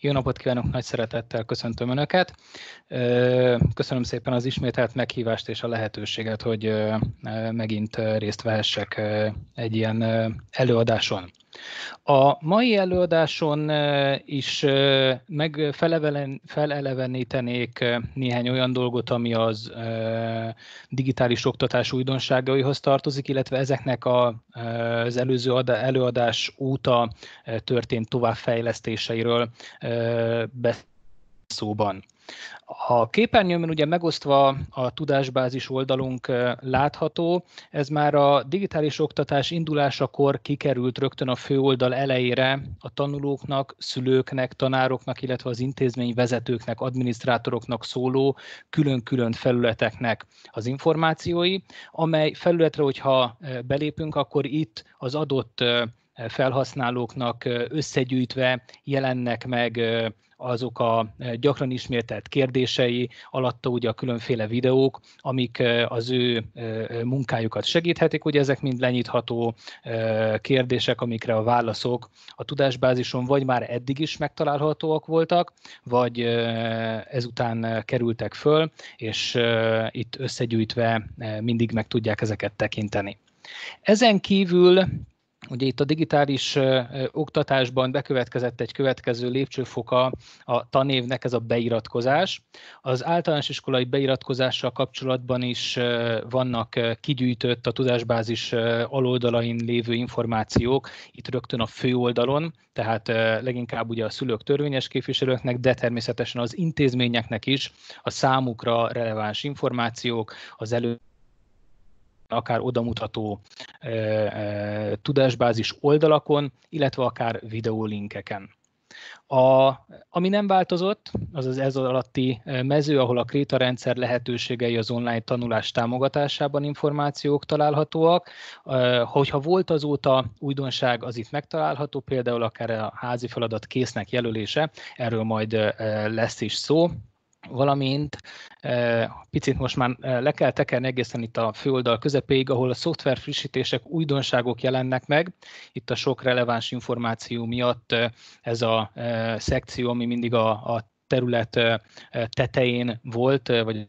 Jó napot kívánok, nagy szeretettel köszöntöm Önöket. Köszönöm szépen az ismételt meghívást és a lehetőséget, hogy megint részt vehessek egy ilyen előadáson. A mai előadáson is felelevenítenék néhány olyan dolgot, ami az digitális oktatás újdonságaihoz tartozik, illetve ezeknek az előző előadás óta történt továbbfejlesztéseiről beszóban. A képernyőmön ugye megosztva a tudásbázis oldalunk látható, ez már a digitális oktatás indulásakor kikerült rögtön a főoldal elejére a tanulóknak, szülőknek, tanároknak, illetve az intézmény vezetőknek, adminisztrátoroknak szóló külön-külön felületeknek az információi, amely felületre, hogyha belépünk, akkor itt az adott felhasználóknak összegyűjtve jelennek meg azok a gyakran ismételt kérdései, alatta ugye a különféle videók, amik az ő munkájukat segíthetik, ugye ezek mind lenyitható kérdések, amikre a válaszok a tudásbázison vagy már eddig is megtalálhatóak voltak, vagy ezután kerültek föl, és itt összegyűjtve mindig meg tudják ezeket tekinteni. Ezen kívül Ugye itt a digitális oktatásban bekövetkezett egy következő lépcsőfoka a tanévnek, ez a beiratkozás. Az általános iskolai beiratkozással kapcsolatban is vannak kigyűjtött a tudásbázis aloldalain lévő információk, itt rögtön a főoldalon, tehát leginkább ugye a szülők törvényes képviselőknek, de természetesen az intézményeknek is a számukra releváns információk, az elő akár odamutató e, e, tudásbázis oldalakon, illetve akár videólinkeken. A, ami nem változott, az az ez alatti mező, ahol a Kréta rendszer lehetőségei az online tanulás támogatásában információk találhatóak. Hogyha volt azóta újdonság, az itt megtalálható, például akár a házi feladat késznek jelölése, erről majd lesz is szó, valamint picit most már le kell tekerni egészen itt a főoldal közepéig, ahol a szoftver frissítések, újdonságok jelennek meg. Itt a sok releváns információ miatt ez a szekció, ami mindig a, a terület tetején volt, vagy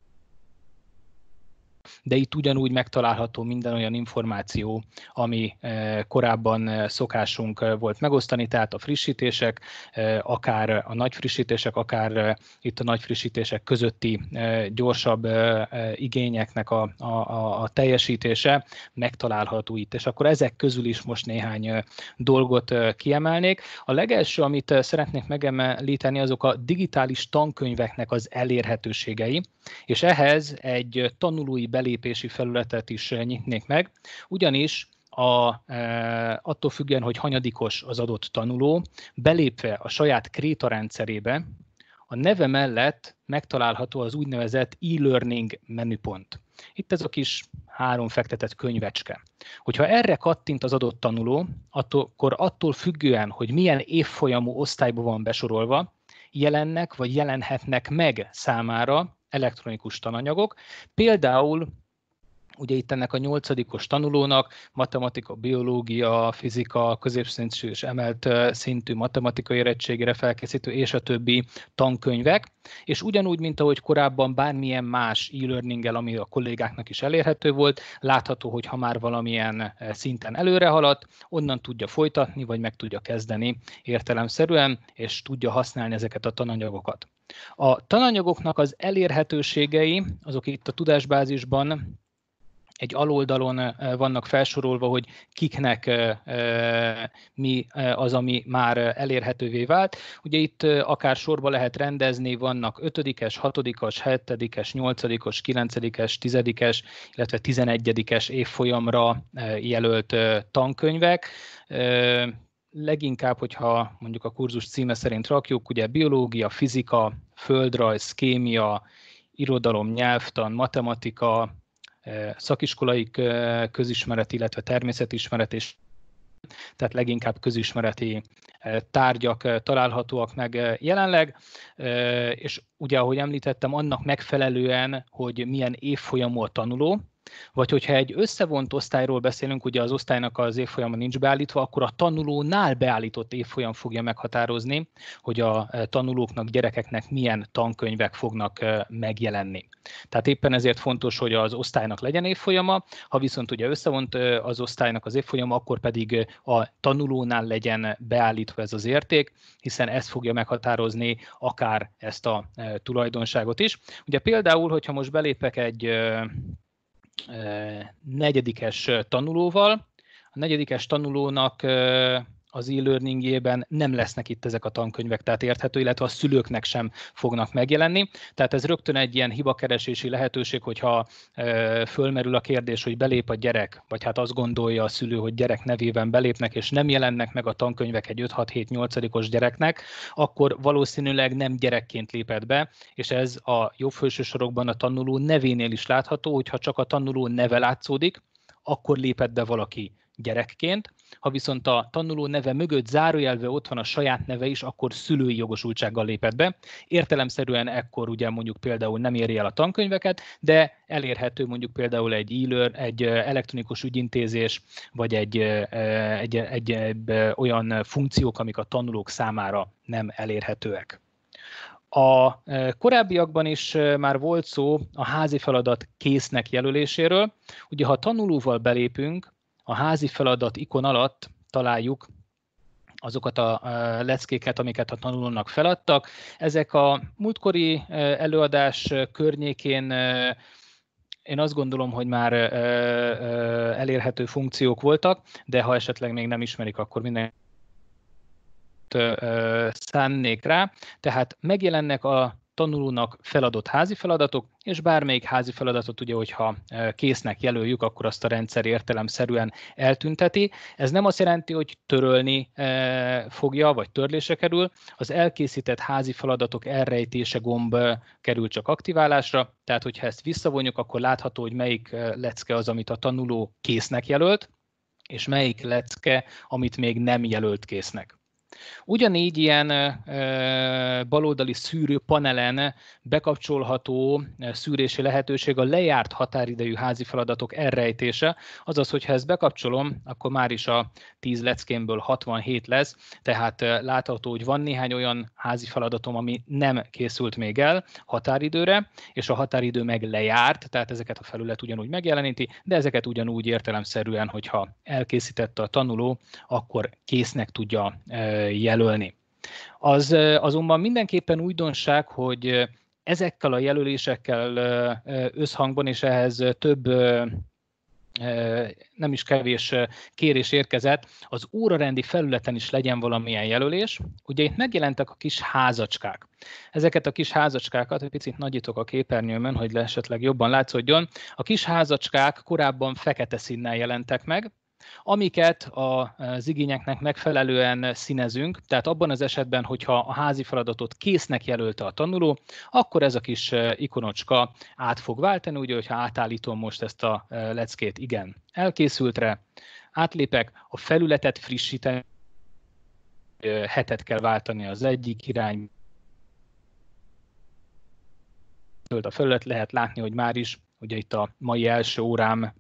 de itt ugyanúgy megtalálható minden olyan információ, ami eh, korábban eh, szokásunk eh, volt megosztani, tehát a frissítések, akár a nagy frissítések, akár itt a nagy frissítések közötti gyorsabb igényeknek a, a, a, teljesítése megtalálható itt. És akkor ezek közül is most néhány dolgot kiemelnék. A legelső, amit szeretnék megemlíteni, azok a digitális tankönyveknek az elérhetőségei, és ehhez egy tanulói belépési felületet is eh, nyitnék meg, ugyanis a, eh, attól függően, hogy hanyadikos az adott tanuló, belépve a saját kréta rendszerébe, a neve mellett megtalálható az úgynevezett e-learning menüpont. Itt ez a kis három fektetett könyvecske. Hogyha erre kattint az adott tanuló, akkor attól függően, hogy milyen évfolyamú osztályba van besorolva, jelennek vagy jelenhetnek meg számára elektronikus tananyagok. Például Ugye itt ennek a nyolcadikos tanulónak matematika, biológia, fizika, középszintű és emelt szintű matematikai érettségére felkészítő és a többi tankönyvek, és ugyanúgy, mint ahogy korábban bármilyen más e-learninggel, ami a kollégáknak is elérhető volt, látható, hogy ha már valamilyen szinten előre haladt, onnan tudja folytatni, vagy meg tudja kezdeni értelemszerűen, és tudja használni ezeket a tananyagokat. A tananyagoknak az elérhetőségei, azok itt a tudásbázisban egy aloldalon vannak felsorolva, hogy kiknek mi az, ami már elérhetővé vált. Ugye itt akár sorba lehet rendezni, vannak 5-es, 6-as, 7-es, 8 9-es, 10-es, illetve 11-es évfolyamra jelölt tankönyvek leginkább, hogyha mondjuk a kurzus címe szerint rakjuk, ugye biológia, fizika, földrajz, kémia, irodalom, nyelvtan, matematika, szakiskolai közismeret, illetve természetismeret és tehát leginkább közismereti tárgyak találhatóak meg jelenleg, és ugye, ahogy említettem, annak megfelelően, hogy milyen évfolyamú a tanuló, vagy hogyha egy összevont osztályról beszélünk, ugye az osztálynak az évfolyama nincs beállítva, akkor a tanulónál beállított évfolyam fogja meghatározni, hogy a eh, tanulóknak, gyerekeknek milyen tankönyvek fognak eh, megjelenni. Tehát éppen ezért fontos, hogy az osztálynak legyen évfolyama, ha viszont ugye összevont eh, az osztálynak az évfolyama, akkor pedig a tanulónál legyen beállítva ez az érték, hiszen ez fogja meghatározni akár ezt a tulajdonságot is. Ugye például, hogyha most belépek egy negyedikes tanulóval. A negyedikes tanulónak az e-learningjében nem lesznek itt ezek a tankönyvek, tehát érthető, illetve a szülőknek sem fognak megjelenni. Tehát ez rögtön egy ilyen hibakeresési lehetőség, hogyha fölmerül a kérdés, hogy belép a gyerek, vagy hát azt gondolja a szülő, hogy gyerek nevében belépnek, és nem jelennek meg a tankönyvek egy 5-6-7-8-os gyereknek, akkor valószínűleg nem gyerekként lépett be, és ez a jobb felső sorokban a tanuló nevénél is látható, hogyha csak a tanuló neve látszódik, akkor lépett be valaki gyerekként. Ha viszont a tanuló neve mögött zárójelve ott van a saját neve is, akkor szülői jogosultsággal lépett be. Értelemszerűen ekkor ugye mondjuk például nem éri el a tankönyveket, de elérhető mondjuk például egy e egy elektronikus ügyintézés, vagy egy, egy, egy, egy olyan funkciók, amik a tanulók számára nem elérhetőek. A korábbiakban is már volt szó a házi feladat késznek jelöléséről. Ugye ha tanulóval belépünk, a házi feladat ikon alatt találjuk azokat a leckéket, amiket a tanulónak feladtak. Ezek a múltkori előadás környékén én azt gondolom, hogy már elérhető funkciók voltak, de ha esetleg még nem ismerik, akkor minden szánnék rá. Tehát megjelennek a tanulónak feladott házi feladatok, és bármelyik házi feladatot ugye, hogyha késznek jelöljük, akkor azt a rendszer értelemszerűen eltünteti. Ez nem azt jelenti, hogy törölni fogja, vagy törlése kerül. Az elkészített házi feladatok elrejtése gomb kerül csak aktiválásra, tehát hogyha ezt visszavonjuk, akkor látható, hogy melyik lecke az, amit a tanuló késznek jelölt, és melyik lecke, amit még nem jelölt késznek. Ugyanígy ilyen baloldali baloldali szűrőpanelen bekapcsolható szűrési lehetőség a lejárt határidejű házi feladatok elrejtése, azaz, hogyha ezt bekapcsolom, akkor már is a 10 leckémből 67 lesz, tehát látható, hogy van néhány olyan házi feladatom, ami nem készült még el határidőre, és a határidő meg lejárt, tehát ezeket a felület ugyanúgy megjeleníti, de ezeket ugyanúgy értelemszerűen, hogyha elkészítette a tanuló, akkor késznek tudja jelölni. Az azonban mindenképpen újdonság, hogy ezekkel a jelölésekkel összhangban, és ehhez több nem is kevés kérés érkezett, az órarendi felületen is legyen valamilyen jelölés. Ugye itt megjelentek a kis házacskák. Ezeket a kis házacskákat, egy picit nagyítok a képernyőmön, hogy le esetleg jobban látszódjon. A kis házacskák korábban fekete színnel jelentek meg, amiket az igényeknek megfelelően színezünk, tehát abban az esetben, hogyha a házi feladatot késznek jelölte a tanuló, akkor ez a kis ikonocska át fog váltani, ugye, hogyha átállítom most ezt a leckét igen elkészültre, átlépek, a felületet frissíteni, hetet kell váltani az egyik irány, a felület lehet látni, hogy már is ugye itt a mai első órám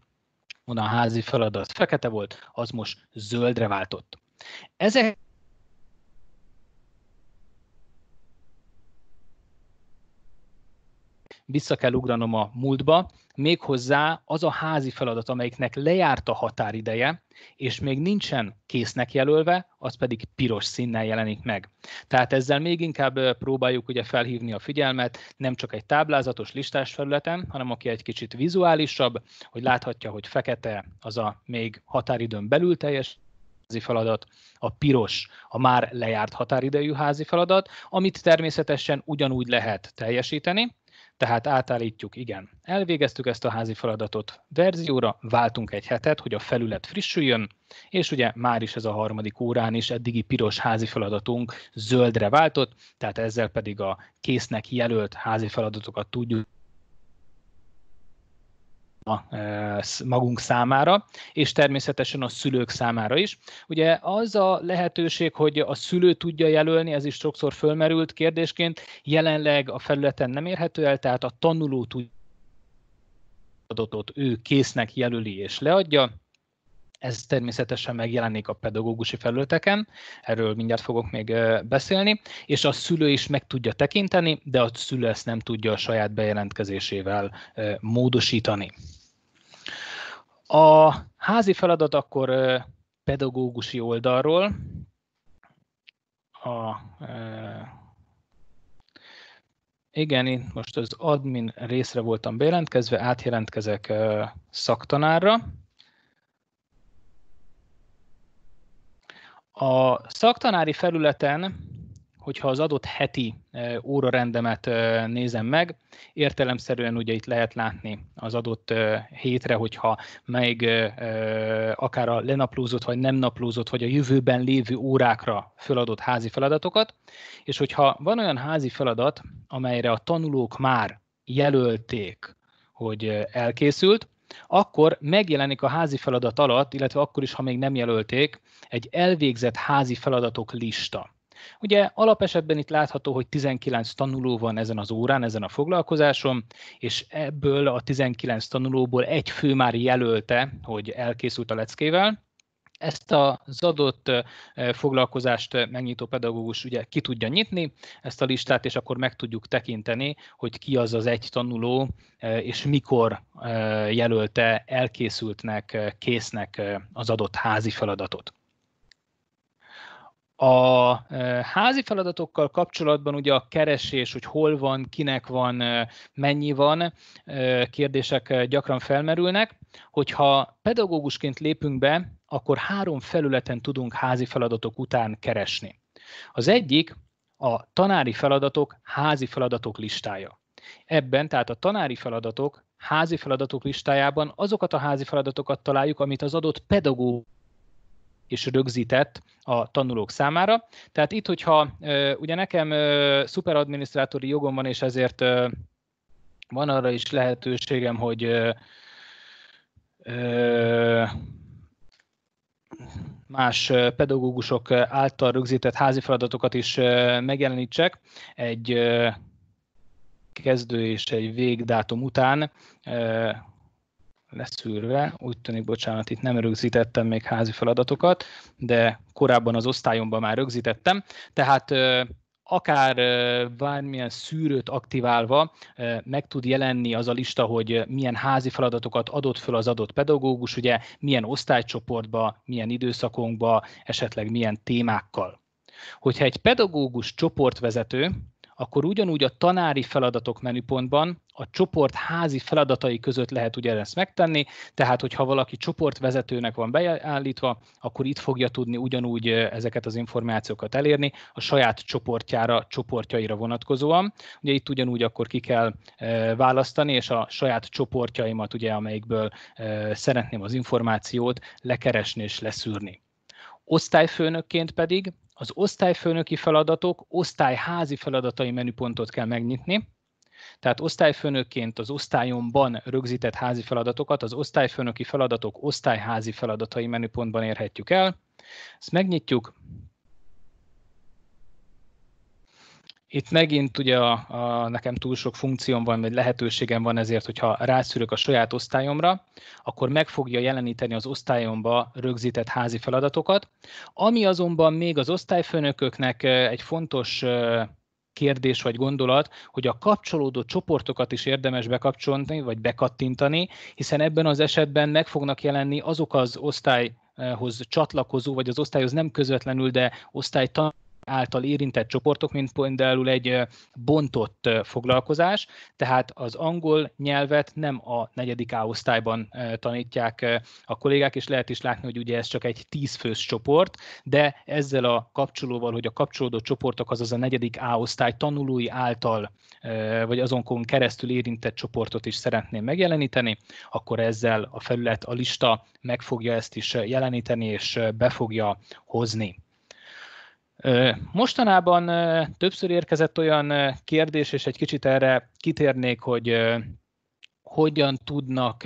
onnan házi feladat fekete volt, az most zöldre váltott. Ezek vissza kell ugranom a múltba, méghozzá az a házi feladat, amelyiknek lejárt a határideje, és még nincsen késznek jelölve, az pedig piros színnel jelenik meg. Tehát ezzel még inkább próbáljuk ugye felhívni a figyelmet, nem csak egy táblázatos listás felületen, hanem aki egy kicsit vizuálisabb, hogy láthatja, hogy fekete az a még határidőn belül teljes házi feladat, a piros, a már lejárt határidejű házi feladat, amit természetesen ugyanúgy lehet teljesíteni, tehát átállítjuk, igen, elvégeztük ezt a házi feladatot verzióra, váltunk egy hetet, hogy a felület frissüljön, és ugye már is ez a harmadik órán is eddigi piros házi feladatunk zöldre váltott, tehát ezzel pedig a késznek jelölt házi feladatokat tudjuk E, magunk számára, és természetesen a szülők számára is. Ugye az a lehetőség, hogy a szülő tudja jelölni, ez is sokszor fölmerült kérdésként, jelenleg a felületen nem érhető el, tehát a tanuló tudja adatot ő késznek jelöli és leadja, ez természetesen megjelenik a pedagógusi felületeken, erről mindjárt fogok még e, beszélni, és a szülő is meg tudja tekinteni, de a szülő ezt nem tudja a saját bejelentkezésével e, módosítani. A házi feladat akkor pedagógusi oldalról, a, igen, én most az admin részre voltam bejelentkezve, átjelentkezek szaktanárra. A szaktanári felületen hogyha az adott heti órarendemet nézem meg, értelemszerűen ugye itt lehet látni az adott hétre, hogyha még akár a lenaplózott vagy nem naplózott, vagy a jövőben lévő órákra feladott házi feladatokat, és hogyha van olyan házi feladat, amelyre a tanulók már jelölték, hogy elkészült, akkor megjelenik a házi feladat alatt, illetve akkor is, ha még nem jelölték, egy elvégzett házi feladatok lista. Ugye alapesetben itt látható, hogy 19 tanuló van ezen az órán, ezen a foglalkozáson, és ebből a 19 tanulóból egy fő már jelölte, hogy elkészült a leckével, ezt az adott foglalkozást megnyitó pedagógus ugye ki tudja nyitni ezt a listát, és akkor meg tudjuk tekinteni, hogy ki az az egy tanuló, és mikor jelölte elkészültnek, késznek az adott házi feladatot. A e, házi feladatokkal kapcsolatban ugye a keresés, hogy hol van, kinek van, e, mennyi van, e, kérdések gyakran felmerülnek. Hogyha pedagógusként lépünk be, akkor három felületen tudunk házi feladatok után keresni. Az egyik a tanári feladatok, házi feladatok listája. Ebben, tehát a tanári feladatok, házi feladatok listájában azokat a házi feladatokat találjuk, amit az adott pedagógus és rögzített a tanulók számára. Tehát itt, hogyha ugye nekem szuperadminisztrátori jogom van, és ezért van arra is lehetőségem, hogy más pedagógusok által rögzített házi feladatokat is megjelenítsek egy kezdő és egy végdátum után, leszűrve, úgy tűnik, bocsánat, itt nem rögzítettem még házi feladatokat, de korábban az osztályomban már rögzítettem, tehát akár bármilyen szűrőt aktiválva meg tud jelenni az a lista, hogy milyen házi feladatokat adott föl az adott pedagógus, ugye milyen osztálycsoportba, milyen időszakonkba, esetleg milyen témákkal. Hogyha egy pedagógus csoportvezető akkor ugyanúgy a tanári feladatok menüpontban a csoport házi feladatai között lehet ugye ezt megtenni, tehát hogyha valaki csoportvezetőnek van beállítva, akkor itt fogja tudni ugyanúgy ezeket az információkat elérni a saját csoportjára, csoportjaira vonatkozóan. Ugye itt ugyanúgy akkor ki kell választani, és a saját csoportjaimat, ugye amelyikből szeretném az információt lekeresni és leszűrni. Osztályfőnökként pedig az osztályfőnöki feladatok, osztályházi feladatai menüpontot kell megnyitni, tehát osztályfőnökként az osztályomban rögzített házi feladatokat az osztályfőnöki feladatok osztályházi feladatai menüpontban érhetjük el. Ezt megnyitjuk, Itt megint ugye a, a, nekem túl sok funkcióm van, vagy lehetőségem van ezért, hogyha rászülök a saját osztályomra, akkor meg fogja jeleníteni az osztályomba rögzített házi feladatokat. Ami azonban még az osztályfőnököknek egy fontos kérdés vagy gondolat, hogy a kapcsolódó csoportokat is érdemes bekapcsolni, vagy bekattintani, hiszen ebben az esetben meg fognak jelenni azok az osztályhoz csatlakozó, vagy az osztályhoz nem közvetlenül, de osztálytan által érintett csoportok, mint például egy bontott foglalkozás, tehát az angol nyelvet nem a negyedik A osztályban tanítják a kollégák, és lehet is látni, hogy ugye ez csak egy tízfős csoport, de ezzel a kapcsolóval, hogy a kapcsolódó csoportok, azaz a negyedik A osztály tanulói által, vagy azonkon keresztül érintett csoportot is szeretném megjeleníteni, akkor ezzel a felület, a lista meg fogja ezt is jeleníteni, és be fogja hozni. Mostanában többször érkezett olyan kérdés, és egy kicsit erre kitérnék, hogy hogyan tudnak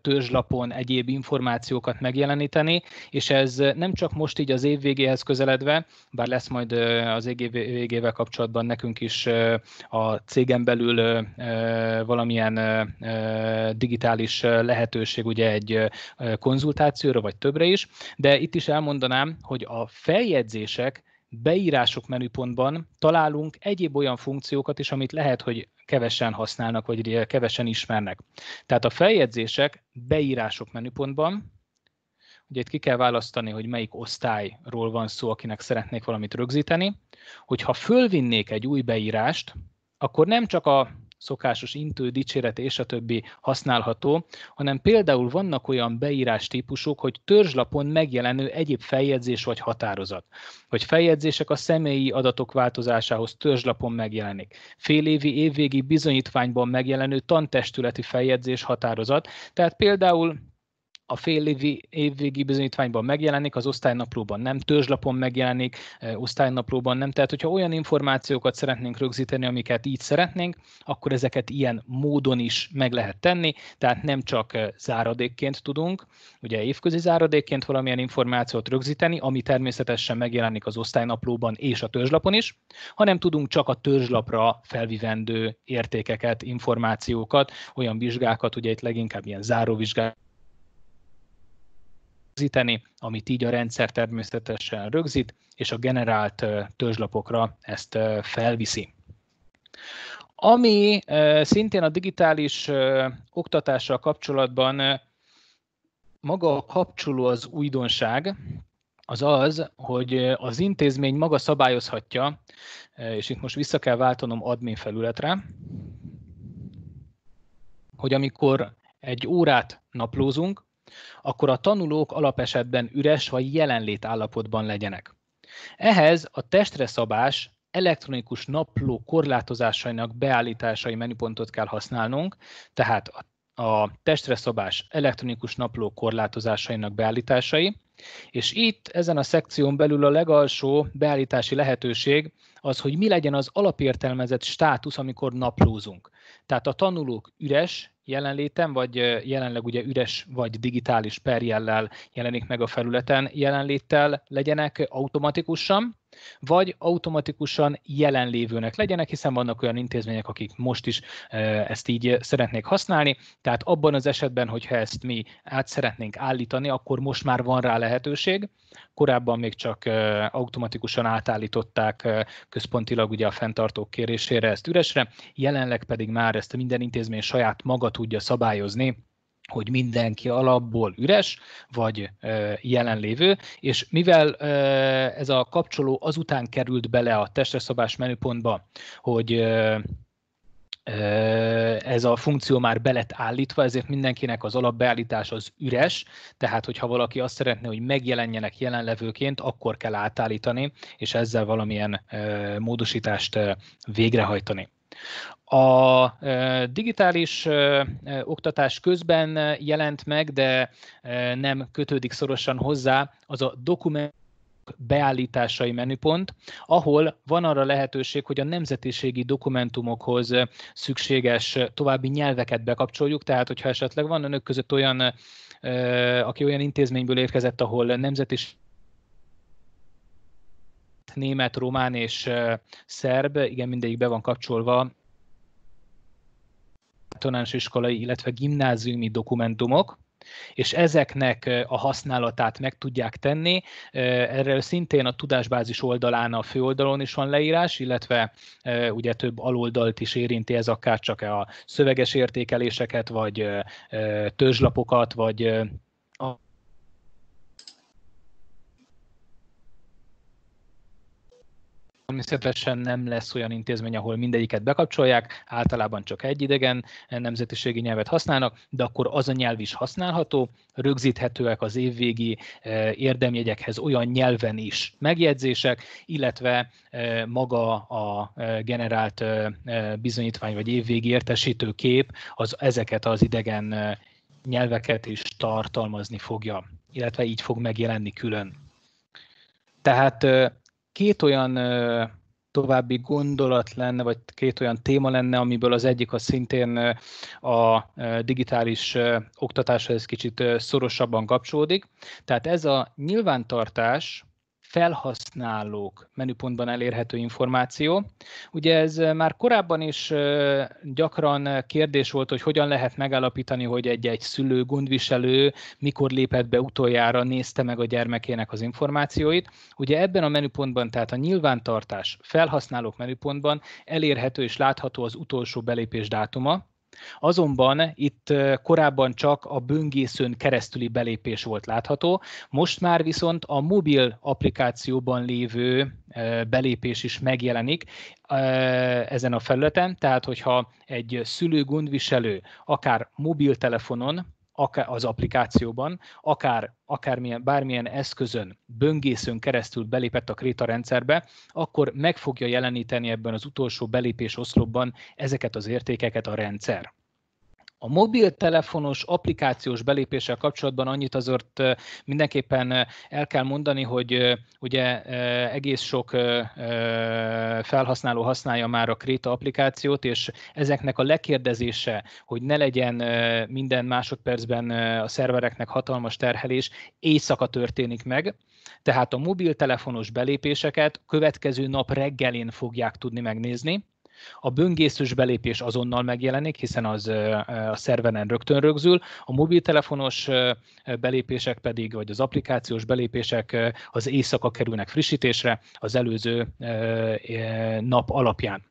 törzslapon egyéb információkat megjeleníteni, és ez nem csak most így az év végéhez közeledve, bár lesz majd az év végével kapcsolatban nekünk is a cégen belül valamilyen digitális lehetőség, ugye egy konzultációra vagy többre is, de itt is elmondanám, hogy a feljegyzések beírások menüpontban találunk egyéb olyan funkciókat is, amit lehet, hogy kevesen használnak, vagy kevesen ismernek. Tehát a feljegyzések beírások menüpontban, ugye itt ki kell választani, hogy melyik osztályról van szó, akinek szeretnék valamit rögzíteni, hogyha fölvinnék egy új beírást, akkor nem csak a szokásos intő, dicséret és a többi használható, hanem például vannak olyan beírás típusok, hogy törzslapon megjelenő egyéb feljegyzés vagy határozat, vagy feljegyzések a személyi adatok változásához törzslapon megjelenik, félévi, évvégi bizonyítványban megjelenő tantestületi feljegyzés határozat, tehát például a fél évi, évvégi bizonyítványban megjelenik, az osztálynaplóban nem, törzslapon megjelenik, osztálynaplóban nem. Tehát, hogyha olyan információkat szeretnénk rögzíteni, amiket így szeretnénk, akkor ezeket ilyen módon is meg lehet tenni, tehát nem csak záradékként tudunk, ugye évközi záradékként valamilyen információt rögzíteni, ami természetesen megjelenik az osztálynaplóban és a törzslapon is, hanem tudunk csak a törzslapra felvivendő értékeket, információkat, olyan vizsgákat, ugye itt leginkább ilyen záróvizsgákat, rögzíteni, amit így a rendszer természetesen rögzít, és a generált törzslapokra ezt felviszi. Ami szintén a digitális oktatással kapcsolatban maga a kapcsoló az újdonság, az az, hogy az intézmény maga szabályozhatja, és itt most vissza kell váltanom admin felületre, hogy amikor egy órát naplózunk, akkor a tanulók alapesetben üres vagy jelenlét állapotban legyenek. Ehhez a testre szabás elektronikus napló korlátozásainak beállításai menüpontot kell használnunk, tehát a a testre szabás elektronikus napló korlátozásainak beállításai, és itt ezen a szekción belül a legalsó beállítási lehetőség az, hogy mi legyen az alapértelmezett státusz, amikor naplózunk. Tehát a tanulók üres, jelenlétem, vagy jelenleg ugye üres vagy digitális perjellel jelenik meg a felületen jelenléttel legyenek automatikusan, vagy automatikusan jelenlévőnek legyenek, hiszen vannak olyan intézmények, akik most is ezt így szeretnék használni, tehát abban az esetben, hogyha ezt mi át szeretnénk állítani, akkor most már van rá lehetőség. Korábban még csak automatikusan átállították központilag ugye a fenntartók kérésére ezt üresre, jelenleg pedig már ezt minden intézmény saját maga tudja szabályozni, hogy mindenki alapból üres, vagy ö, jelenlévő, és mivel ö, ez a kapcsoló azután került bele a testeszabás menüpontba, hogy ö, ez a funkció már belet állítva, ezért mindenkinek az alapbeállítás az üres, tehát hogyha valaki azt szeretné, hogy megjelenjenek jelenlevőként, akkor kell átállítani, és ezzel valamilyen módosítást végrehajtani. A digitális oktatás közben jelent meg, de nem kötődik szorosan hozzá az a dokument beállításai menüpont, ahol van arra lehetőség, hogy a nemzetiségi dokumentumokhoz szükséges további nyelveket bekapcsoljuk, tehát hogyha esetleg van önök között olyan, aki olyan intézményből érkezett, ahol nemzetiség német, román és szerb, igen, mindegyik be van kapcsolva általános iskolai, illetve gimnáziumi dokumentumok, és ezeknek a használatát meg tudják tenni. Erről szintén a tudásbázis oldalán, a főoldalon is van leírás, illetve ugye több aloldalt is érinti ez akár csak a szöveges értékeléseket, vagy törzslapokat, vagy természetesen nem lesz olyan intézmény, ahol mindegyiket bekapcsolják, általában csak egy idegen eh, nemzetiségi nyelvet használnak, de akkor az a nyelv is használható, rögzíthetőek az évvégi eh, érdemjegyekhez olyan nyelven is megjegyzések, illetve eh, maga a generált bizonyítvány vagy évvégi értesítő kép az ezeket az idegen nyelveket is tartalmazni fogja, illetve így fog megjelenni külön. Tehát két olyan további gondolat lenne, vagy két olyan téma lenne, amiből az egyik az szintén a digitális oktatáshoz kicsit szorosabban kapcsolódik. Tehát ez a nyilvántartás, felhasználók menüpontban elérhető információ. Ugye ez eh, már korábban is eh, gyakran eh, kérdés volt, hogy hogyan lehet megállapítani, hogy egy-egy szülő, gondviselő mikor lépett be utoljára, nézte meg a gyermekének az információit. Ugye ebben a menüpontban, tehát a nyilvántartás felhasználók menüpontban elérhető és látható az utolsó belépés dátuma, Azonban itt korábban csak a böngészőn keresztüli belépés volt látható, most már viszont a mobil applikációban lévő belépés is megjelenik ezen a felületen, tehát hogyha egy szülő gondviselő akár mobiltelefonon akár az applikációban, akár, milyen, bármilyen eszközön, böngészőn keresztül belépett a Kréta rendszerbe, akkor meg fogja jeleníteni ebben az utolsó belépés oszlopban ezeket az értékeket a rendszer. A mobiltelefonos applikációs belépéssel kapcsolatban annyit azért mindenképpen el kell mondani, hogy ugye egész sok felhasználó használja már a Kréta applikációt, és ezeknek a lekérdezése, hogy ne legyen minden másodpercben a szervereknek hatalmas terhelés, éjszaka történik meg, tehát a mobiltelefonos belépéseket következő nap reggelén fogják tudni megnézni, a böngészős belépés azonnal megjelenik, hiszen az a szerveren rögtön rögzül, a mobiltelefonos belépések pedig, vagy az applikációs belépések az éjszaka kerülnek frissítésre az előző nap alapján.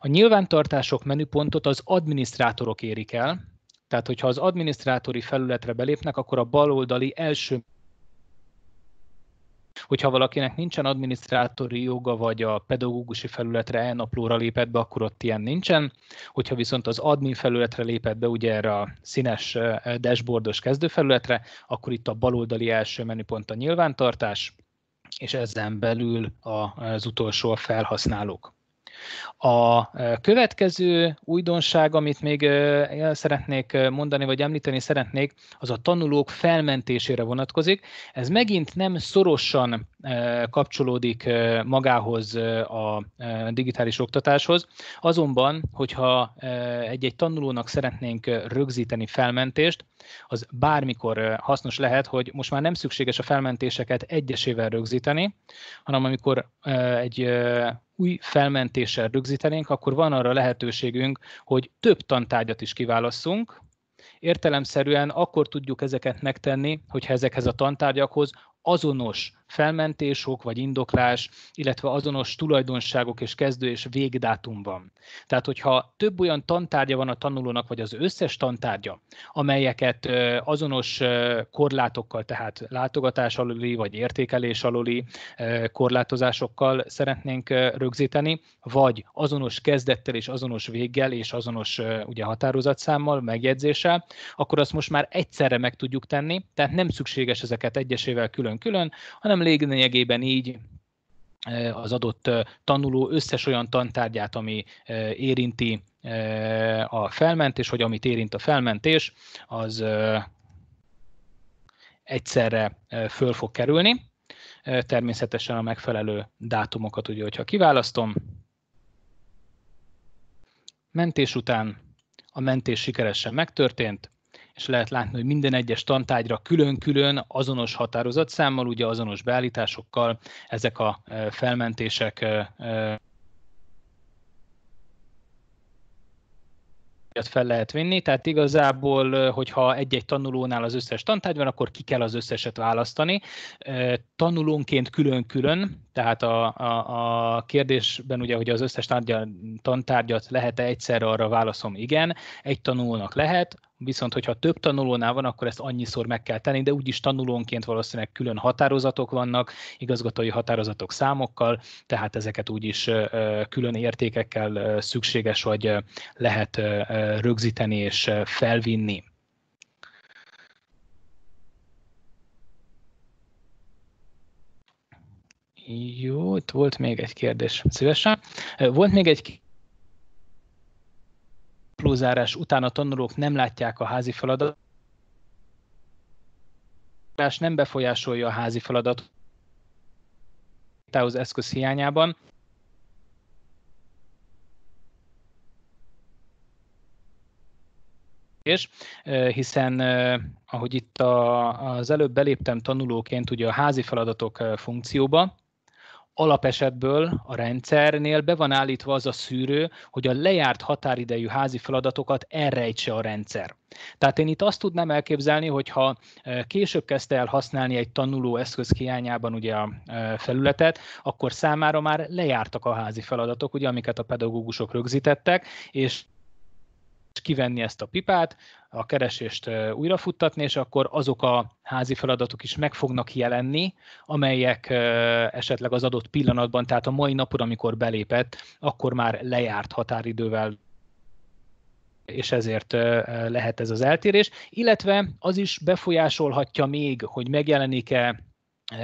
A nyilvántartások menüpontot az adminisztrátorok érik el, tehát hogyha az adminisztrátori felületre belépnek, akkor a baloldali első Hogyha valakinek nincsen adminisztrátori joga, vagy a pedagógusi felületre elnaplóra lépett be, akkor ott ilyen nincsen. Hogyha viszont az admin felületre lépett be, ugye erre a színes dashboardos kezdőfelületre, akkor itt a baloldali első menüpont a nyilvántartás, és ezen belül az utolsó a felhasználók. A következő újdonság, amit még szeretnék mondani, vagy említeni szeretnék, az a tanulók felmentésére vonatkozik. Ez megint nem szorosan kapcsolódik magához a digitális oktatáshoz, azonban, hogyha egy-egy tanulónak szeretnénk rögzíteni felmentést, az bármikor hasznos lehet, hogy most már nem szükséges a felmentéseket egyesével rögzíteni, hanem amikor egy új felmentéssel rögzítenénk, akkor van arra lehetőségünk, hogy több tantárgyat is kiválasszunk, értelemszerűen akkor tudjuk ezeket megtenni, hogyha ezekhez a tantárgyakhoz azonos felmentésok vagy indoklás, illetve azonos tulajdonságok és kezdő és végdátum van. Tehát, hogyha több olyan tantárgya van a tanulónak, vagy az összes tantárgya, amelyeket azonos korlátokkal, tehát látogatás aluli, vagy értékelés aluli korlátozásokkal szeretnénk rögzíteni, vagy azonos kezdettel és azonos véggel és azonos ugye, határozatszámmal, megjegyzéssel, akkor azt most már egyszerre meg tudjuk tenni, tehát nem szükséges ezeket egyesével külön külön-külön, hanem lényegében így e, az adott e, tanuló összes olyan tantárgyát, ami e, érinti a felmentés, hogy amit érint a felmentés, az egyszerre föl fog kerülni. Természetesen a megfelelő dátumokat, ugye, hogyha kiválasztom. Mentés után a mentés sikeresen megtörtént, és lehet látni, hogy minden egyes tantárgyra külön-külön, azonos határozatszámmal, ugye azonos beállításokkal ezek a e, felmentések e, e, fel lehet vinni, tehát igazából, hogyha egy-egy tanulónál az összes tantárgy van, akkor ki kell az összeset választani. Tanulónként külön-külön, tehát a, a, a kérdésben ugye, hogy az összes tantárgyat lehet-e egyszerre arra válaszom igen, egy tanulónak lehet, Viszont, hogyha több tanulónál van, akkor ezt annyiszor meg kell tenni, de úgyis tanulónként valószínűleg külön határozatok vannak, igazgatói határozatok számokkal, tehát ezeket úgyis külön értékekkel szükséges, hogy lehet rögzíteni és felvinni. Jó, itt volt még egy kérdés. Szívesen. Volt még egy naplózárás után a tanulók nem látják a házi feladat, nem befolyásolja a házi feladat az eszköz hiányában. És, hiszen ahogy itt a, az előbb beléptem tanulóként ugye a házi feladatok funkcióba, alapesetből a rendszernél be van állítva az a szűrő, hogy a lejárt határidejű házi feladatokat elrejtse a rendszer. Tehát én itt azt tudnám elképzelni, hogyha e, később kezdte el használni egy tanuló eszköz hiányában ugye a e, felületet, akkor számára már lejártak a házi feladatok, ugye, amiket a pedagógusok rögzítettek, és kivenni ezt a pipát, a keresést újrafuttatni, és akkor azok a házi feladatok is meg fognak jelenni, amelyek esetleg az adott pillanatban, tehát a mai napon, amikor belépett, akkor már lejárt határidővel és ezért lehet ez az eltérés, illetve az is befolyásolhatja még, hogy megjelenik-e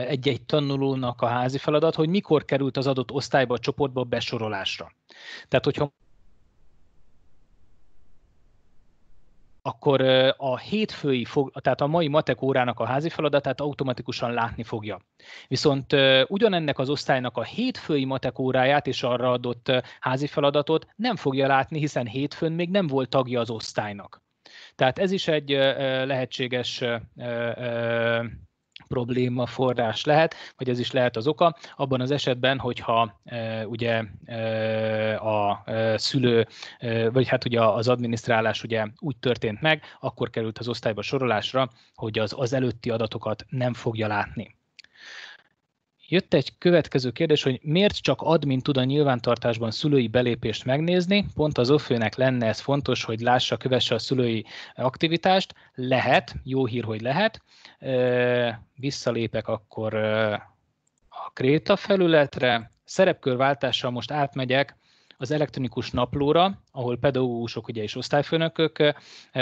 egy-egy tanulónak a házi feladat, hogy mikor került az adott osztályba, a csoportba besorolásra. Tehát, hogyha akkor a hétfői, fog, tehát a mai matek órának a házi feladatát automatikusan látni fogja. Viszont ugyanennek az osztálynak a hétfői matek óráját és arra adott házi feladatot nem fogja látni, hiszen hétfőn még nem volt tagja az osztálynak. Tehát ez is egy lehetséges probléma forrás lehet, vagy ez is lehet az oka, abban az esetben, hogyha e, ugye e, a e, szülő, e, vagy hát ugye az adminisztrálás ugye úgy történt meg, akkor került az osztályba sorolásra, hogy az, az előtti adatokat nem fogja látni. Jött egy következő kérdés, hogy miért csak admin tud a nyilvántartásban szülői belépést megnézni, pont az offőnek lenne ez fontos, hogy lássa, kövesse a szülői aktivitást. Lehet, jó hír, hogy lehet. Visszalépek akkor a Kréta felületre. Szerepkörváltással most átmegyek az elektronikus naplóra, ahol pedagógusok ugye és osztályfőnökök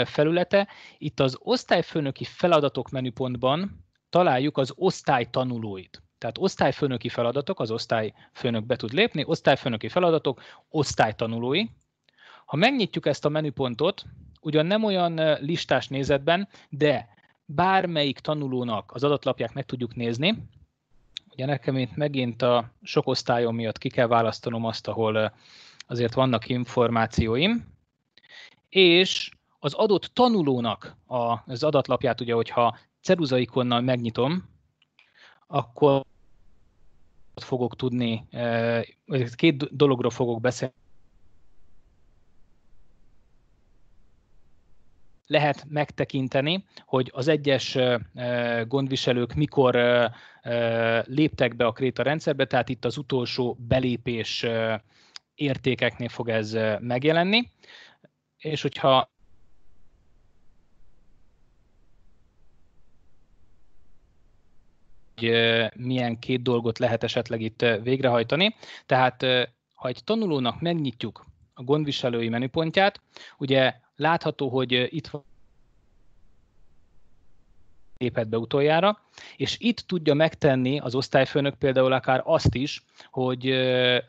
felülete. Itt az osztályfőnöki feladatok menüpontban találjuk az osztály tehát osztályfőnöki feladatok, az osztályfőnök be tud lépni, osztályfőnöki feladatok, osztálytanulói. Ha megnyitjuk ezt a menüpontot, ugyan nem olyan listás nézetben, de bármelyik tanulónak az adatlapját meg tudjuk nézni, Ugye nekem itt megint a sok osztályom miatt ki kell választanom azt, ahol azért vannak információim, és az adott tanulónak az adatlapját, ugye, hogyha ceruzaikonnal megnyitom, akkor fogok tudni, e, két dologról fogok beszélni. Lehet megtekinteni, hogy az egyes e, e, gondviselők mikor léptek be a kréta rendszerbe, tehát itt az utolsó belépés értékeknél fog ez megjelenni, és hogyha hogy milyen két dolgot lehet esetleg itt végrehajtani. Tehát ha egy tanulónak megnyitjuk a gondviselői menüpontját, ugye látható, hogy itt lépett be utoljára, és itt tudja megtenni az osztályfőnök például akár azt is, hogy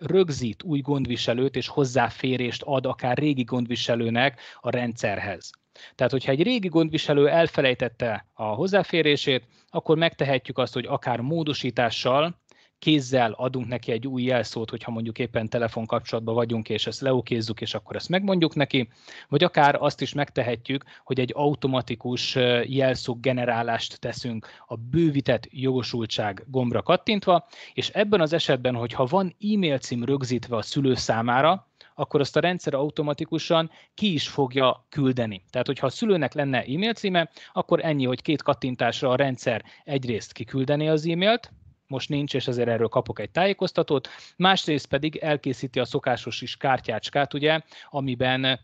rögzít új gondviselőt és hozzáférést ad akár régi gondviselőnek a rendszerhez. Tehát, hogyha egy régi gondviselő elfelejtette a hozzáférését, akkor megtehetjük azt, hogy akár módosítással, kézzel adunk neki egy új jelszót, hogyha mondjuk éppen telefonkapcsolatban vagyunk, és ezt leokézzük, és akkor ezt megmondjuk neki, vagy akár azt is megtehetjük, hogy egy automatikus jelszó generálást teszünk a bővített jogosultság gombra kattintva, és ebben az esetben, hogyha van e-mail cím rögzítve a szülő számára, akkor azt a rendszer automatikusan ki is fogja küldeni. Tehát, hogyha a szülőnek lenne e-mail címe, akkor ennyi, hogy két kattintásra a rendszer egyrészt kiküldeni az e-mailt, most nincs, és ezért erről kapok egy tájékoztatót, másrészt pedig elkészíti a szokásos is kártyácskát, ugye, amiben eh,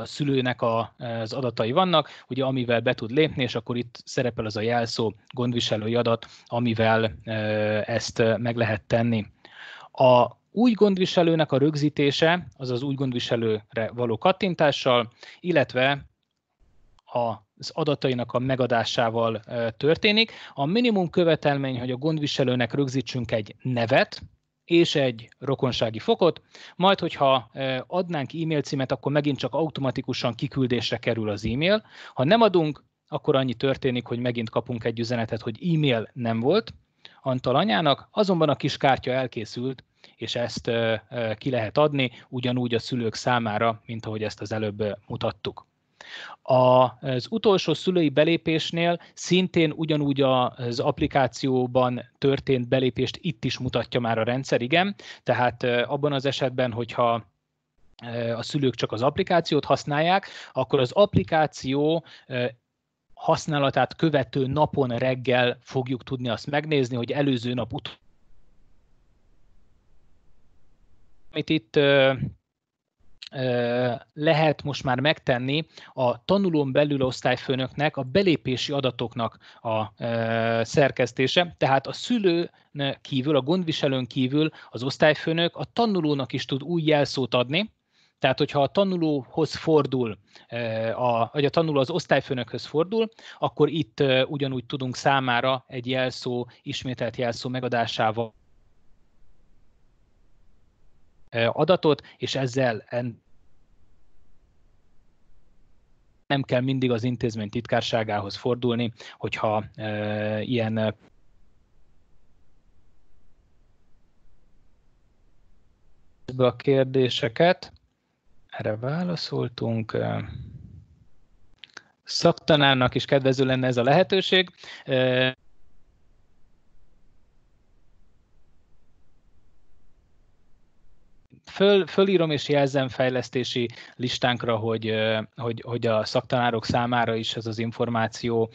a szülőnek a, az adatai vannak, ugye amivel be tud lépni, és akkor itt szerepel az a jelszó gondviselői adat, amivel eh, ezt meg lehet tenni. A új gondviselőnek a rögzítése, azaz új gondviselőre való kattintással, illetve az adatainak a megadásával történik. A minimum követelmény, hogy a gondviselőnek rögzítsünk egy nevet, és egy rokonsági fokot, majd hogyha adnánk e-mail címet, akkor megint csak automatikusan kiküldésre kerül az e-mail. Ha nem adunk, akkor annyi történik, hogy megint kapunk egy üzenetet, hogy e-mail nem volt Antal anyának, azonban a kis kártya elkészült, és ezt ki lehet adni, ugyanúgy a szülők számára, mint ahogy ezt az előbb mutattuk. Az utolsó szülői belépésnél szintén ugyanúgy az applikációban történt belépést itt is mutatja már a rendszer, igen. Tehát abban az esetben, hogyha a szülők csak az applikációt használják, akkor az applikáció használatát követő napon reggel fogjuk tudni azt megnézni, hogy előző nap, utolsó amit itt ö, ö, lehet most már megtenni a tanulón belül osztályfőnöknek a belépési adatoknak a ö, szerkesztése, tehát a szülő kívül, a gondviselőn kívül az osztályfőnök a tanulónak is tud új jelszót adni, tehát, hogyha a tanulóhoz fordul, a, vagy a tanuló az osztályfőnökhöz fordul, akkor itt ugyanúgy tudunk számára egy jelszó, ismételt jelszó megadásával adatot, és ezzel en nem kell mindig az intézmény titkárságához fordulni, hogyha e, ilyen a kérdéseket. Erre válaszoltunk. Szaktanárnak is kedvező lenne ez a lehetőség. E, föl, fölírom és jelzem fejlesztési listánkra, hogy, hogy, hogy a szaktanárok számára is ez az információ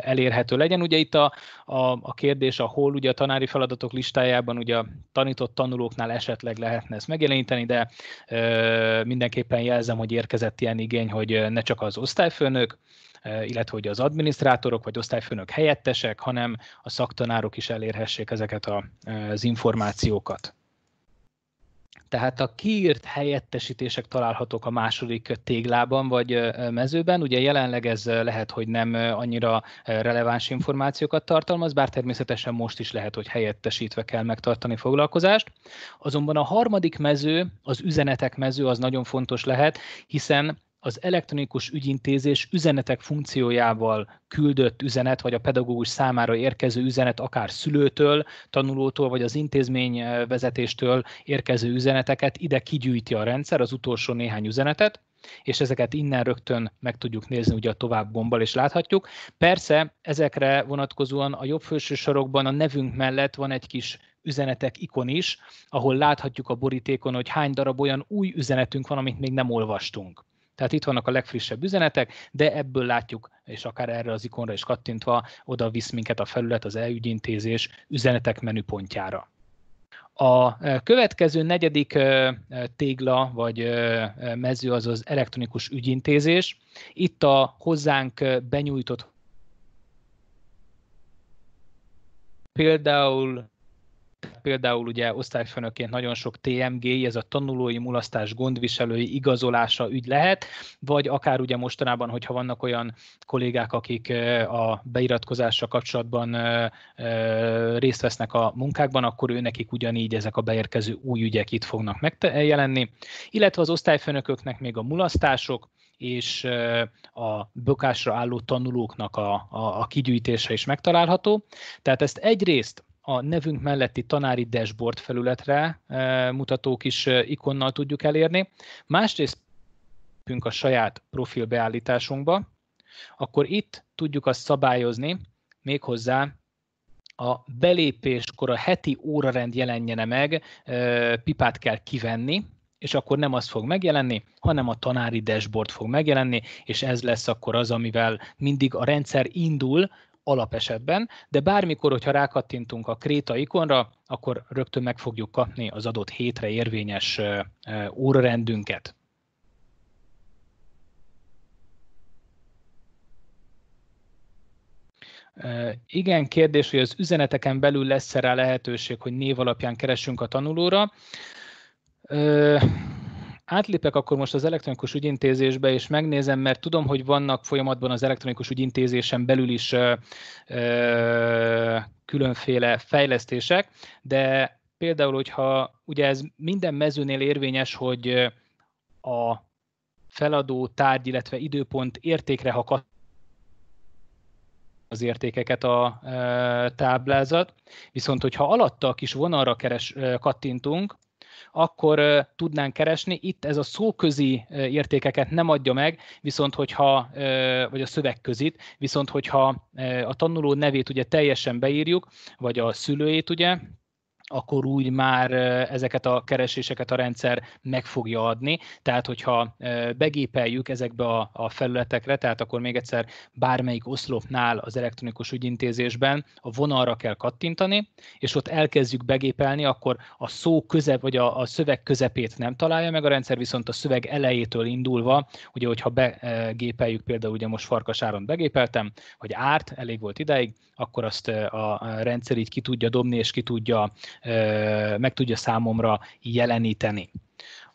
elérhető legyen. Ugye itt a, a, a kérdés, a hol ugye a tanári feladatok listájában ugye a tanított tanulóknál esetleg lehetne ezt megjeleníteni, de mindenképpen jelzem, hogy érkezett ilyen igény, hogy ne csak az osztályfőnök, illetve hogy az adminisztrátorok vagy osztályfőnök helyettesek, hanem a szaktanárok is elérhessék ezeket az információkat. Tehát a kiírt helyettesítések találhatók a második téglában vagy mezőben. Ugye jelenleg ez lehet, hogy nem annyira releváns információkat tartalmaz, bár természetesen most is lehet, hogy helyettesítve kell megtartani foglalkozást. Azonban a harmadik mező, az üzenetek mező az nagyon fontos lehet, hiszen az elektronikus ügyintézés üzenetek funkciójával küldött üzenet, vagy a pedagógus számára érkező üzenet akár szülőtől, tanulótól, vagy az intézmény eh, vezetéstől érkező üzeneteket ide kigyűjti a rendszer, az utolsó néhány üzenetet, és ezeket innen rögtön meg tudjuk nézni ugye a tovább gombbal, és láthatjuk. Persze ezekre vonatkozóan a jobb felső sorokban a nevünk mellett van egy kis üzenetek ikon is, ahol láthatjuk a borítékon, hogy hány darab olyan új üzenetünk van, amit még nem olvastunk. Tehát itt vannak a legfrissebb üzenetek, de ebből látjuk, és akár erre az ikonra is kattintva, oda visz minket a felület az elügyintézés üzenetek menüpontjára. A e, következő negyedik e, e, tégla vagy mező az az elektronikus ügyintézés. Itt a hozzánk benyújtott például például ugye osztályfőnökként nagyon sok TMG, ez a tanulói mulasztás gondviselői igazolása ügy lehet, vagy akár ugye mostanában, hogyha vannak olyan kollégák, akik a beiratkozással kapcsolatban részt vesznek a munkákban, akkor ő nekik ugyanígy ezek a beérkező új ügyek itt fognak megjelenni, illetve az osztályfőnököknek még a mulasztások, és a bökásra álló tanulóknak a, a, a kigyűjtése is megtalálható. Tehát ezt egyrészt a nevünk melletti tanári dashboard felületre e, mutató kis e, ikonnal tudjuk elérni. Másrészt a saját profilbeállításunkba, akkor itt tudjuk azt szabályozni, méghozzá a belépéskor a heti órarend jelenjene meg, e, pipát kell kivenni, és akkor nem az fog megjelenni, hanem a tanári dashboard fog megjelenni, és ez lesz akkor az, amivel mindig a rendszer indul, alapesetben, de bármikor, hogyha rákattintunk a Kréta ikonra, akkor rögtön meg fogjuk kapni az adott hétre érvényes órarendünket. Igen, kérdés, hogy az üzeneteken belül lesz-e rá lehetőség, hogy név alapján keresünk a tanulóra átlépek akkor most az elektronikus ügyintézésbe, és megnézem, mert tudom, hogy vannak folyamatban az elektronikus ügyintézésen belül is ö, ö, különféle fejlesztések, de például, hogyha ugye ez minden mezőnél érvényes, hogy a feladó tárgy, illetve időpont értékre, ha az értékeket a táblázat, viszont hogyha alatta a kis vonalra keres, kattintunk, akkor tudnánk keresni. Itt ez a szóközi értékeket nem adja meg, viszont hogyha, vagy a szövegközit, viszont hogyha a tanuló nevét ugye teljesen beírjuk, vagy a szülőjét ugye, akkor úgy már ezeket a kereséseket a rendszer meg fogja adni. Tehát, hogyha begépeljük ezekbe a, a felületekre, tehát akkor még egyszer bármelyik oszlopnál az elektronikus ügyintézésben a vonalra kell kattintani, és ott elkezdjük begépelni, akkor a szó közep, vagy a, a szöveg közepét nem találja meg a rendszer, viszont a szöveg elejétől indulva, ugye, hogyha begépeljük például, ugye most Farkasáron begépeltem, vagy árt, elég volt idáig, akkor azt a rendszer így ki tudja dobni, és ki tudja meg tudja számomra jeleníteni.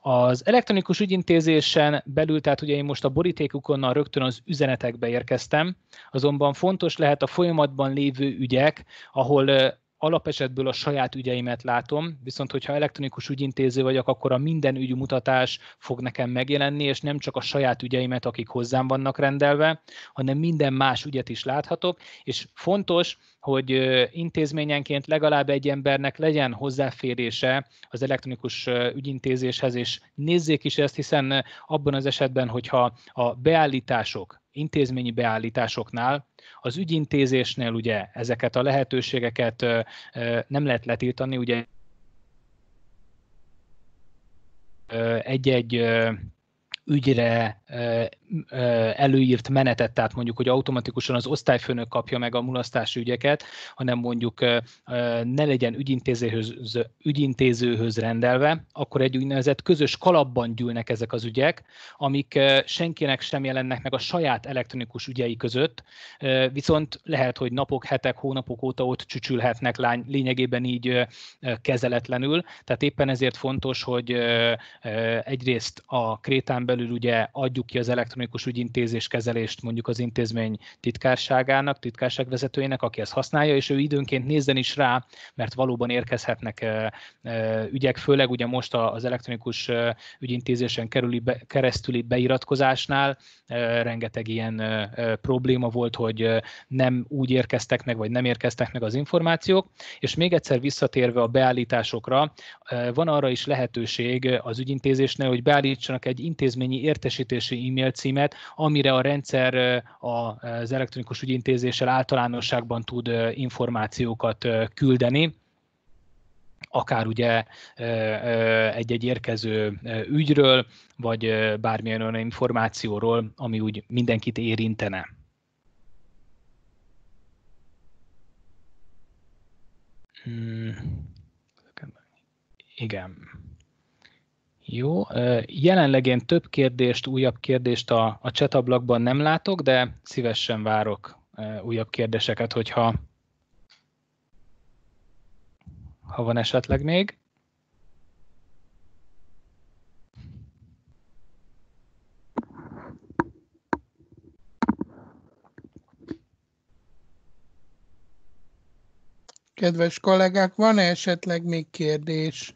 Az elektronikus ügyintézésen belül, tehát ugye én most a borítékukonnal rögtön az üzenetekbe érkeztem, azonban fontos lehet a folyamatban lévő ügyek, ahol alapesetből a saját ügyeimet látom, viszont hogyha elektronikus ügyintéző vagyok, akkor a minden ügy mutatás fog nekem megjelenni, és nem csak a saját ügyeimet, akik hozzám vannak rendelve, hanem minden más ügyet is láthatok, és fontos, hogy intézményenként legalább egy embernek legyen hozzáférése az elektronikus ügyintézéshez, és nézzék is ezt, hiszen abban az esetben, hogyha a beállítások, intézményi beállításoknál, az ügyintézésnél ugye ezeket a lehetőségeket nem lehet letiltani, ugye egy-egy ügyre előírt menetet, tehát mondjuk, hogy automatikusan az osztályfőnök kapja meg a mulasztási ügyeket, hanem mondjuk ne legyen ügyintézőhöz, ügyintézőhöz rendelve, akkor egy úgynevezett közös kalapban gyűlnek ezek az ügyek, amik senkinek sem jelennek meg a saját elektronikus ügyei között, viszont lehet, hogy napok, hetek, hónapok óta ott csücsülhetnek lány, lényegében így kezeletlenül, tehát éppen ezért fontos, hogy egyrészt a krétán belül ugye adjuk ki az elektronikus elektronikus ügyintézés kezelést mondjuk az intézmény titkárságának, titkárság vezetőjének, aki ezt használja, és ő időnként nézzen is rá, mert valóban érkezhetnek ügyek, főleg ugye most az elektronikus ügyintézésen kerüli be, keresztüli beiratkozásnál rengeteg ilyen probléma volt, hogy nem úgy érkeztek meg, vagy nem érkeztek meg az információk, és még egyszer visszatérve a beállításokra, van arra is lehetőség az ügyintézésnél, hogy beállítsanak egy intézményi értesítési e-mail címet, amire a rendszer az elektronikus ügyintézéssel általánosságban tud információkat küldeni akár ugye egy-egy érkező ügyről, vagy bármilyen olyan információról, ami úgy mindenkit érintene. Hmm. Igen. Jó, jelenleg én több kérdést, újabb kérdést a, a chat ablakban nem látok, de szívesen várok újabb kérdéseket, hogyha ha van esetleg még. Kedves kollégák, van -e esetleg még kérdés?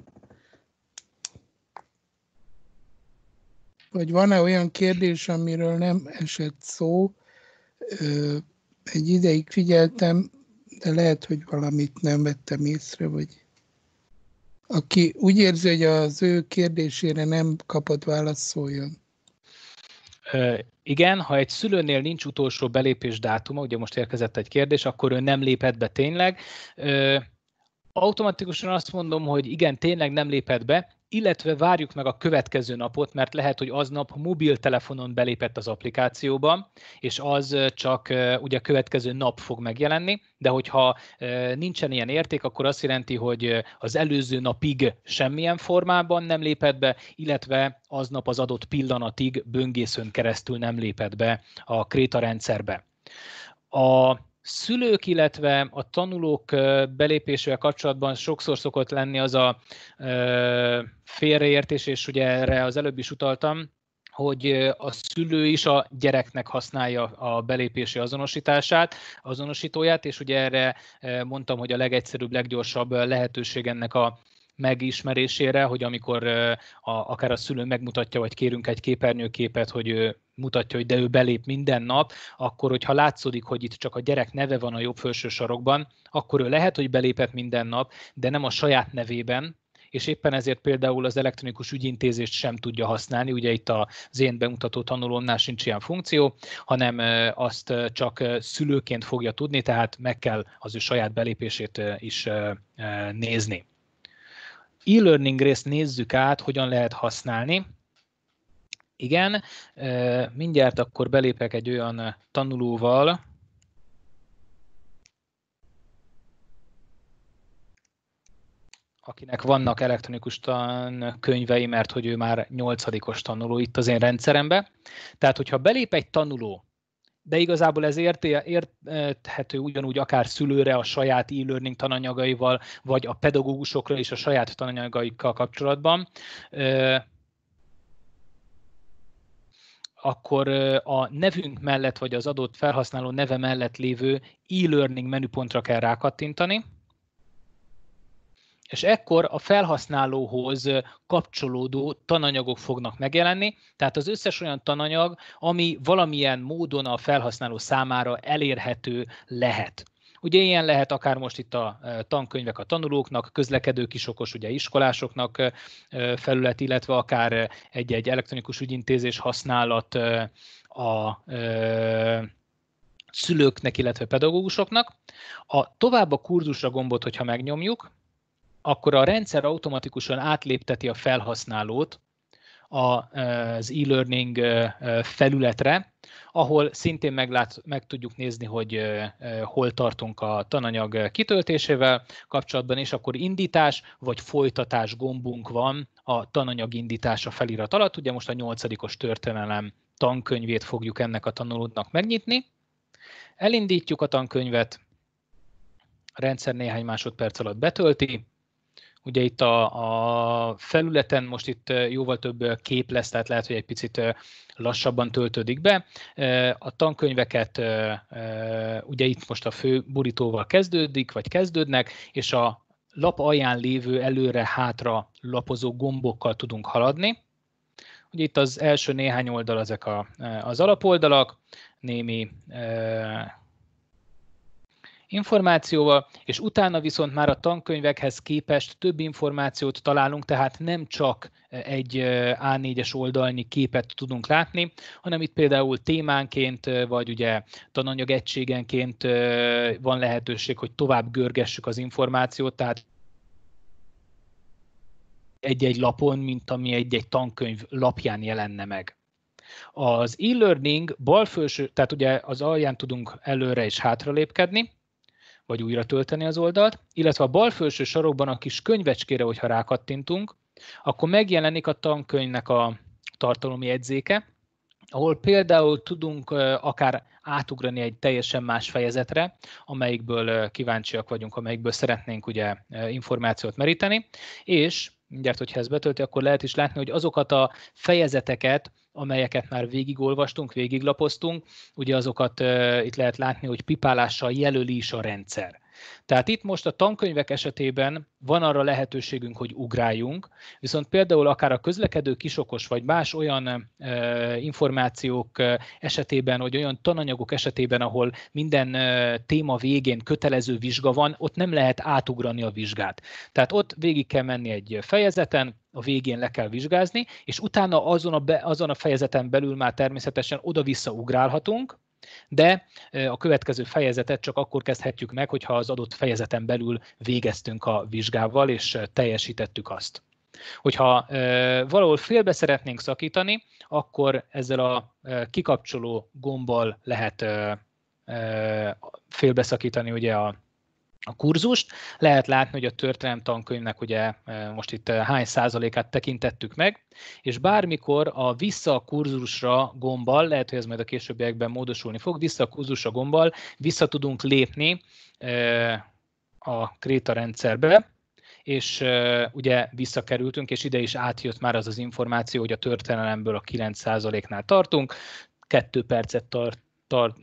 vagy van-e olyan kérdés, amiről nem esett szó? Egy ideig figyeltem, de lehet, hogy valamit nem vettem észre, vagy aki úgy érzi, hogy az ő kérdésére nem kapott választ, szóljon. Igen, ha egy szülőnél nincs utolsó belépés dátuma, ugye most érkezett egy kérdés, akkor ő nem lépett be tényleg automatikusan azt mondom, hogy igen, tényleg nem lépett be, illetve várjuk meg a következő napot, mert lehet, hogy aznap mobiltelefonon belépett az applikációba, és az csak ugye a következő nap fog megjelenni, de hogyha nincsen ilyen érték, akkor azt jelenti, hogy az előző napig semmilyen formában nem lépett be, illetve aznap az adott pillanatig böngészőn keresztül nem lépett be a kréta rendszerbe. A szülők, illetve a tanulók belépésével kapcsolatban sokszor szokott lenni az a félreértés, és ugye erre az előbb is utaltam, hogy a szülő is a gyereknek használja a belépési azonosítását, azonosítóját, és ugye erre mondtam, hogy a legegyszerűbb, leggyorsabb lehetőség ennek a megismerésére, hogy amikor a, akár a szülő megmutatja, vagy kérünk egy képernyőképet, hogy mutatja, hogy de ő belép minden nap, akkor hogyha látszódik, hogy itt csak a gyerek neve van a jobb felső sarokban, akkor ő lehet, hogy belépett minden nap, de nem a saját nevében, és éppen ezért például az elektronikus ügyintézést sem tudja használni, ugye itt az én bemutató tanulónál sincs ilyen funkció, hanem azt csak szülőként fogja tudni, tehát meg kell az ő saját belépését is nézni e-learning részt nézzük át, hogyan lehet használni. Igen, mindjárt akkor belépek egy olyan tanulóval, akinek vannak elektronikus tankönyvei, mert hogy ő már nyolcadikos tanuló itt az én rendszerembe. Tehát, hogyha belép egy tanuló de igazából ez érthető ugyanúgy akár szülőre a saját e-learning tananyagaival, vagy a pedagógusokra és a saját tananyagaikkal kapcsolatban. Akkor a nevünk mellett, vagy az adott felhasználó neve mellett lévő e-learning menüpontra kell rákattintani, és ekkor a felhasználóhoz kapcsolódó tananyagok fognak megjelenni, tehát az összes olyan tananyag, ami valamilyen módon a felhasználó számára elérhető lehet. Ugye ilyen lehet akár most itt a tankönyvek a tanulóknak, közlekedő kisokos, ugye iskolásoknak felület, illetve akár egy-egy elektronikus ügyintézés használat a szülőknek, illetve pedagógusoknak. A tovább a kurzusra gombot, hogyha megnyomjuk, akkor a rendszer automatikusan átlépteti a felhasználót az e-learning felületre, ahol szintén meglát, meg tudjuk nézni, hogy hol tartunk a tananyag kitöltésével kapcsolatban, és akkor indítás vagy folytatás gombunk van a tananyag indítása felirat alatt. Ugye most a nyolcadikos történelem tankönyvét fogjuk ennek a tanulónak megnyitni. Elindítjuk a tankönyvet, a rendszer néhány másodperc alatt betölti, Ugye itt a, a felületen most itt jóval több kép lesz, tehát lehet, hogy egy picit lassabban töltődik be. A tankönyveket ugye itt most a fő burítóval kezdődik, vagy kezdődnek, és a lap alján lévő előre-hátra lapozó gombokkal tudunk haladni. Ugye itt az első néhány oldal ezek a, az alapoldalak, némi információval, és utána viszont már a tankönyvekhez képest több információt találunk, tehát nem csak eh, egy eh, A4-es oldalnyi képet tudunk látni, hanem itt például témánként, eh, vagy ugye tananyagegységenként van lehetőség, hogy tovább görgessük az információt, tehát egy-egy lapon, mint ami egy-egy tankönyv lapján jelenne meg. Az e-learning bal felső, tehát ugye az alján tudunk előre és hátra lépkedni, vagy újra tölteni az oldalt, illetve a bal felső sarokban a kis könyvecskére, hogyha rákattintunk, akkor megjelenik a tankönyvnek a tartalomi edzéke, ahol például tudunk akár átugrani egy teljesen más fejezetre, amelyikből kíváncsiak vagyunk, amelyikből szeretnénk ugye információt meríteni, és mindjárt, hogyha ez betölti, akkor lehet is látni, hogy azokat a fejezeteket, amelyeket már végigolvastunk, végiglapoztunk, ugye azokat itt lehet látni, hogy pipálással jelöli is a rendszer. Tehát itt most a tankönyvek esetében van arra lehetőségünk, hogy ugráljunk, viszont például akár a közlekedő kisokos vagy más olyan e, információk esetében, vagy olyan tananyagok esetében, ahol minden e, téma végén kötelező vizsga van, ott nem lehet átugrani a vizsgát. Tehát ott végig kell menni egy fejezeten, a végén le kell vizsgázni, és utána azon a, be, azon a fejezeten belül már természetesen oda-vissza ugrálhatunk, de a következő fejezetet csak akkor kezdhetjük meg, hogyha az adott fejezeten belül végeztünk a vizsgával, és teljesítettük azt. Hogyha e, valahol félbe szeretnénk szakítani, akkor ezzel a e, kikapcsoló gombbal lehet e, félbeszakítani ugye a a kurzust. Lehet látni, hogy a történelem tankönyvnek ugye e, most itt e, hány százalékát tekintettük meg, és bármikor a vissza a kurzusra gombbal, lehet, hogy ez majd a későbbiekben módosulni fog, vissza a kurzusra gombbal vissza tudunk lépni e, a kréta rendszerbe, és ugye visszakerültünk, és ide is átjött már az az információ, hogy a történelemből a 9%-nál tartunk, kettő percet tart, tart,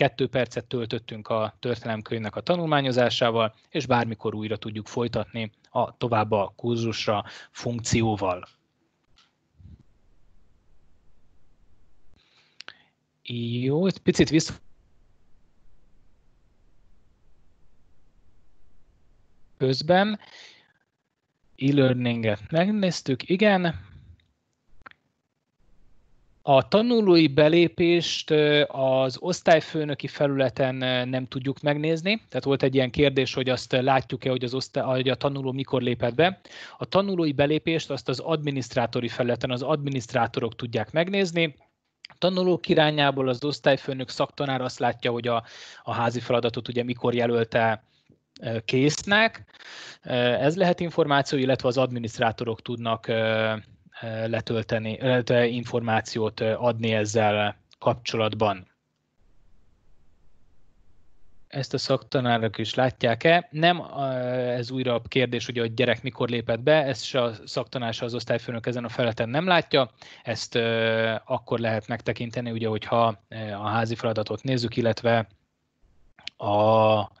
Kettő percet töltöttünk a történelemkönyvnek a tanulmányozásával, és bármikor újra tudjuk folytatni a tovább a kurzusra funkcióval. Jó, egy picit vissza közben e-learninget megnéztük, igen, a tanulói belépést az osztályfőnöki felületen nem tudjuk megnézni, tehát volt egy ilyen kérdés, hogy azt látjuk-e, hogy, az osztály, hogy a tanuló mikor lépett be. A tanulói belépést azt az adminisztrátori felületen az adminisztrátorok tudják megnézni, a tanulók irányából az osztályfőnök szaktanár azt látja, hogy a, a házi feladatot ugye mikor jelölte késznek. Ez lehet információ, illetve az adminisztrátorok tudnak letölteni, illetve információt adni ezzel kapcsolatban. Ezt a szaktanárok is látják-e? Nem, ez újra a kérdés, ugye, hogy gyerek mikor lépett be, ezt se a szaktanár, se az osztályfőnök ezen a feleten nem látja, ezt akkor lehet megtekinteni, ugye, hogyha a házi feladatot nézzük, illetve a,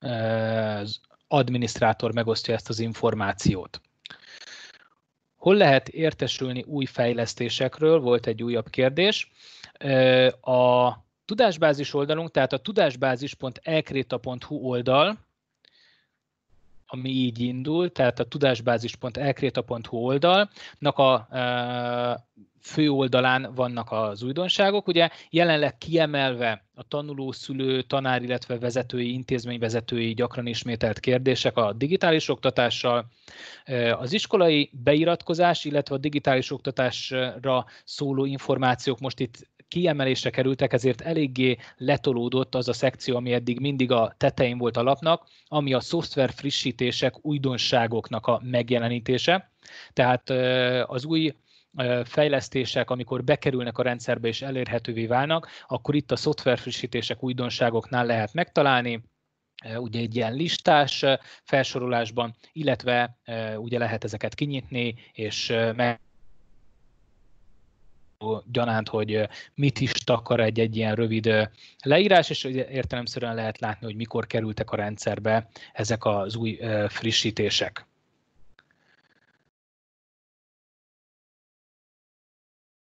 az adminisztrátor megosztja ezt az információt. Hol lehet értesülni új fejlesztésekről? Volt egy újabb kérdés. A tudásbázis oldalunk, tehát a tudásbázis.elkréta.hu oldal, ami így indul, tehát a tudásbázis.elkréta.hu oldalnak a fő oldalán vannak az újdonságok. Ugye jelenleg kiemelve a tanuló, szülő, tanár, illetve vezetői, intézményvezetői gyakran ismételt kérdések a digitális oktatással, az iskolai beiratkozás, illetve a digitális oktatásra szóló információk most itt kiemelésre kerültek, ezért eléggé letolódott az a szekció, ami eddig mindig a tetején volt a lapnak, ami a szoftver frissítések, újdonságoknak a megjelenítése. Tehát az új fejlesztések, amikor bekerülnek a rendszerbe és elérhetővé válnak, akkor itt a szoftverfrissítések újdonságoknál lehet megtalálni, ugye egy ilyen listás felsorolásban, illetve ugye lehet ezeket kinyitni, és meg gyanánt, hogy mit is takar egy-egy ilyen rövid leírás, és értelemszerűen lehet látni, hogy mikor kerültek a rendszerbe ezek az új frissítések.